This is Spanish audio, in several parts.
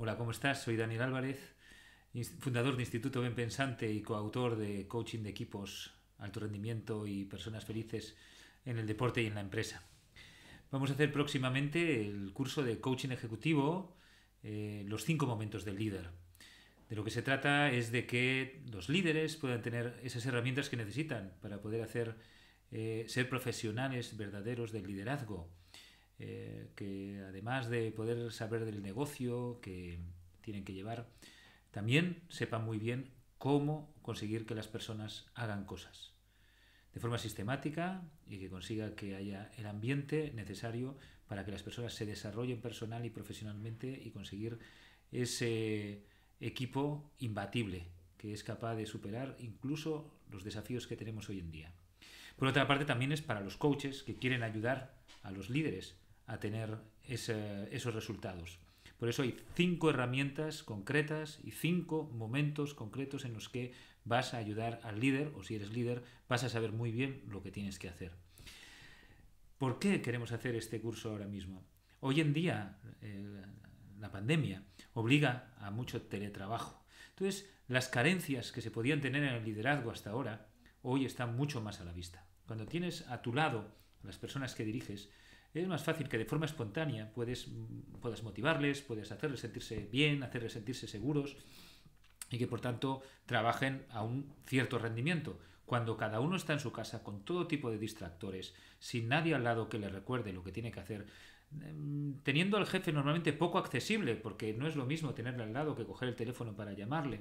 Hola, ¿cómo estás? Soy Daniel Álvarez, fundador de Instituto Ben Pensante y coautor de Coaching de Equipos, Alto Rendimiento y Personas Felices en el Deporte y en la Empresa. Vamos a hacer próximamente el curso de Coaching Ejecutivo, eh, los cinco momentos del líder. De lo que se trata es de que los líderes puedan tener esas herramientas que necesitan para poder hacer, eh, ser profesionales verdaderos del liderazgo eh, que además de poder saber del negocio que tienen que llevar, también sepan muy bien cómo conseguir que las personas hagan cosas de forma sistemática y que consiga que haya el ambiente necesario para que las personas se desarrollen personal y profesionalmente y conseguir ese equipo imbatible que es capaz de superar incluso los desafíos que tenemos hoy en día. Por otra parte, también es para los coaches que quieren ayudar a los líderes a tener esos resultados. Por eso hay cinco herramientas concretas y cinco momentos concretos en los que vas a ayudar al líder, o si eres líder, vas a saber muy bien lo que tienes que hacer. ¿Por qué queremos hacer este curso ahora mismo? Hoy en día eh, la pandemia obliga a mucho teletrabajo. Entonces, las carencias que se podían tener en el liderazgo hasta ahora, hoy están mucho más a la vista. Cuando tienes a tu lado las personas que diriges, es más fácil que de forma espontánea puedes, puedas motivarles, puedes hacerles sentirse bien, hacerles sentirse seguros y que por tanto trabajen a un cierto rendimiento. Cuando cada uno está en su casa con todo tipo de distractores, sin nadie al lado que le recuerde lo que tiene que hacer, em, teniendo al jefe normalmente poco accesible, porque no es lo mismo tenerle al lado que coger el teléfono para llamarle,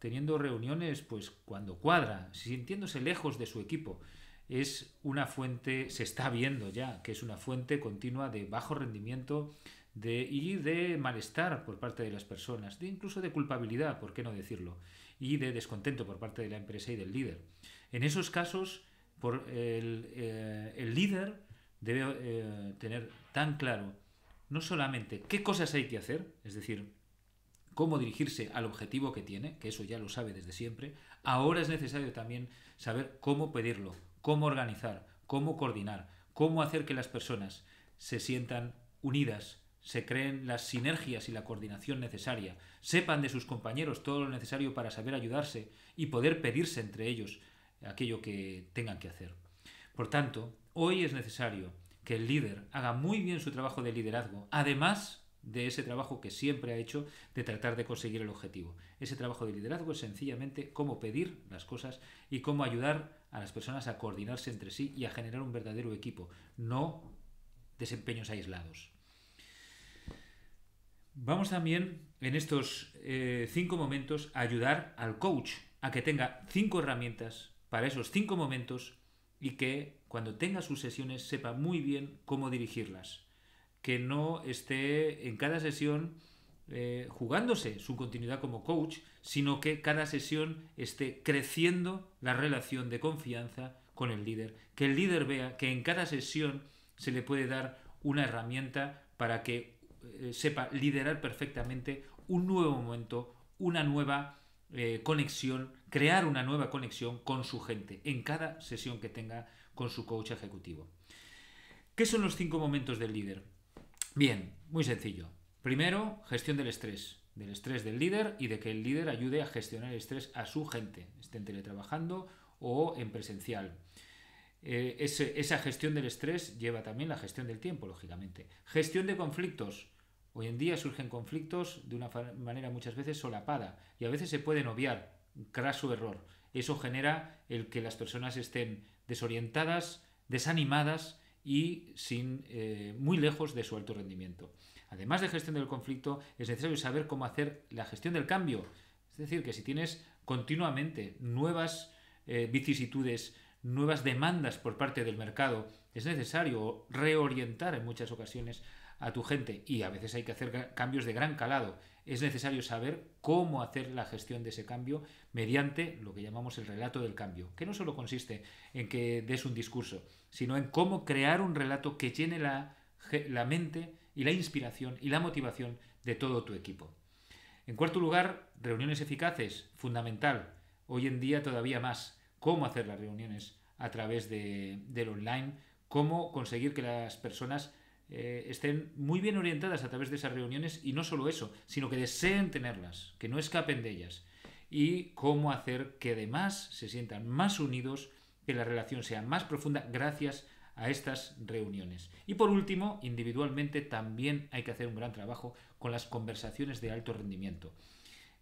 teniendo reuniones pues cuando cuadra, sintiéndose lejos de su equipo, es una fuente, se está viendo ya, que es una fuente continua de bajo rendimiento y de malestar por parte de las personas, de incluso de culpabilidad, por qué no decirlo, y de descontento por parte de la empresa y del líder. En esos casos, por el, eh, líder debe eh, tener tan claro no solamente qué cosas hay que hacer, es decir, cómo dirigirse al objetivo que tiene, que eso ya lo sabe desde siempre, ahora es necesario también saber cómo pedirlo, cómo organizar, cómo coordinar, cómo hacer que las personas se sientan unidas, se creen las sinergias y la coordinación necesaria, sepan de sus compañeros todo lo necesario para saber ayudarse y poder pedirse entre ellos aquello que tengan que hacer. Por tanto, hoy es necesario que el líder haga muy bien su trabajo de liderazgo, además de ese trabajo que siempre ha hecho de tratar de conseguir el objetivo. Ese trabajo de liderazgo es sencillamente cómo pedir las cosas y cómo ayudar a las personas a coordinarse entre sí y a generar un verdadero equipo, no desempeños aislados. Vamos también en estos eh, cinco momentos a ayudar al coach a que tenga cinco herramientas para esos cinco momentos y que cuando tenga sus sesiones sepa muy bien cómo dirigirlas que no esté en cada sesión eh, jugándose su continuidad como coach, sino que cada sesión esté creciendo la relación de confianza con el líder, que el líder vea que en cada sesión se le puede dar una herramienta para que eh, sepa liderar perfectamente un nuevo momento, una nueva eh, conexión, crear una nueva conexión con su gente en cada sesión que tenga con su coach ejecutivo. ¿Qué son los cinco momentos del líder? Bien, muy sencillo. Primero, gestión del estrés, del estrés del líder y de que el líder ayude a gestionar el estrés a su gente, estén teletrabajando o en presencial. Eh, esa gestión del estrés lleva también la gestión del tiempo, lógicamente. Gestión de conflictos. Hoy en día surgen conflictos de una manera muchas veces solapada y a veces se pueden obviar, craso error. Eso genera el que las personas estén desorientadas, desanimadas y sin, eh, muy lejos de su alto rendimiento. Además de gestión del conflicto, es necesario saber cómo hacer la gestión del cambio. Es decir, que si tienes continuamente nuevas eh, vicisitudes, nuevas demandas por parte del mercado, es necesario reorientar en muchas ocasiones a tu gente y a veces hay que hacer cambios de gran calado. Es necesario saber cómo hacer la gestión de ese cambio mediante lo que llamamos el relato del cambio, que no solo consiste en que des un discurso, sino en cómo crear un relato que llene la, la mente y la inspiración y la motivación de todo tu equipo. En cuarto lugar, reuniones eficaces, fundamental. Hoy en día todavía más, cómo hacer las reuniones a través de, del online, cómo conseguir que las personas eh, estén muy bien orientadas a través de esas reuniones y no solo eso, sino que deseen tenerlas, que no escapen de ellas. Y cómo hacer que además se sientan más unidos, que la relación sea más profunda gracias a estas reuniones. Y por último, individualmente también hay que hacer un gran trabajo con las conversaciones de alto rendimiento.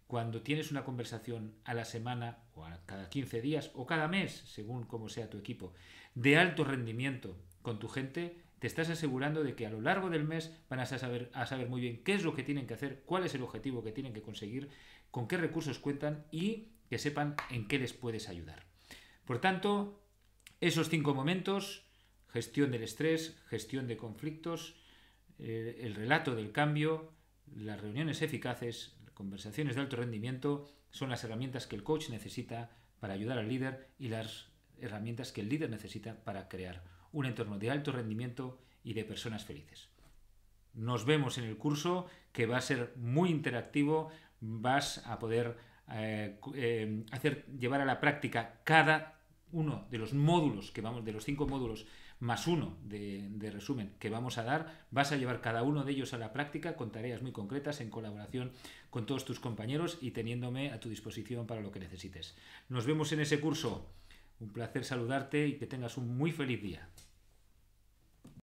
Cuando tienes una conversación a la semana o cada 15 días o cada mes, según como sea tu equipo, de alto rendimiento con tu gente, te estás asegurando de que a lo largo del mes van a saber, a saber muy bien qué es lo que tienen que hacer, cuál es el objetivo que tienen que conseguir, con qué recursos cuentan y que sepan en qué les puedes ayudar. Por tanto, esos cinco momentos, gestión del estrés, gestión de conflictos, eh, el relato del cambio, las reuniones eficaces, conversaciones de alto rendimiento, son las herramientas que el coach necesita para ayudar al líder y las herramientas que el líder necesita para crear un entorno de alto rendimiento y de personas felices. Nos vemos en el curso que va a ser muy interactivo, vas a poder eh, eh, hacer llevar a la práctica cada uno de los módulos que vamos, de los cinco módulos más uno de, resumen que vamos a dar, vas a llevar cada uno de ellos a la práctica con tareas muy concretas en colaboración con todos tus compañeros y teniéndome a tu disposición para lo que necesites. Nos vemos en ese curso. Un placer saludarte y que tengas un muy feliz día.